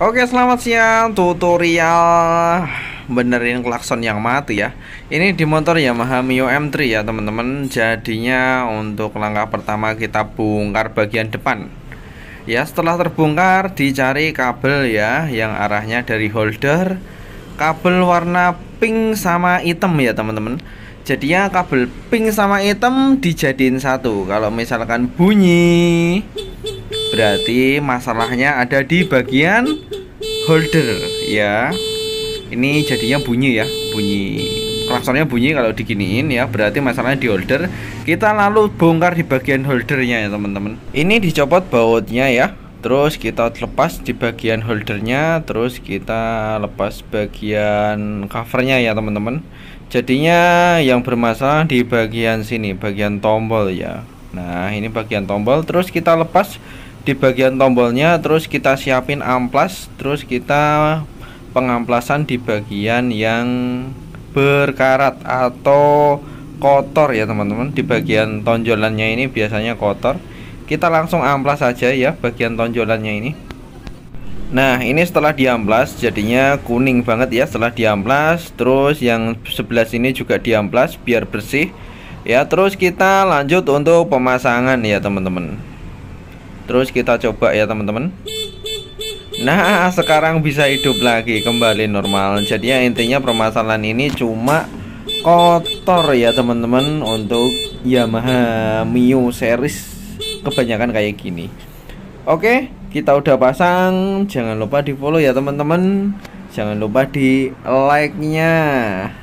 Oke selamat siang tutorial benerin klakson yang mati ya Ini di motor Yamaha Mio M3 ya teman-teman Jadinya untuk langkah pertama kita bongkar bagian depan Ya setelah terbongkar dicari kabel ya Yang arahnya dari holder Kabel warna pink sama hitam ya teman-teman Jadinya kabel pink sama hitam dijadiin satu Kalau misalkan bunyi Berarti masalahnya ada di bagian holder ya. Ini jadinya bunyi ya, bunyi klaksonnya bunyi kalau diginiin ya berarti masalahnya di holder kita lalu bongkar di bagian holdernya ya teman-teman ini dicopot bautnya ya terus kita lepas di bagian holdernya terus kita lepas bagian covernya ya teman-teman jadinya yang bermasalah di bagian sini bagian tombol ya nah ini bagian tombol terus kita lepas di bagian tombolnya terus kita siapin amplas terus kita pengamplasan di bagian yang berkarat atau kotor ya teman-teman di bagian tonjolannya ini biasanya kotor kita langsung amplas aja ya bagian tonjolannya ini Nah ini setelah diamplas jadinya kuning banget ya setelah diamplas terus yang sebelah sini juga diamplas biar bersih ya terus kita lanjut untuk pemasangan ya teman-teman Terus kita coba ya teman-teman Nah sekarang bisa hidup lagi kembali normal Jadi ya intinya permasalahan ini cuma kotor ya teman-teman Untuk Yamaha Mio series kebanyakan kayak gini Oke kita udah pasang Jangan lupa di follow ya teman-teman Jangan lupa di like-nya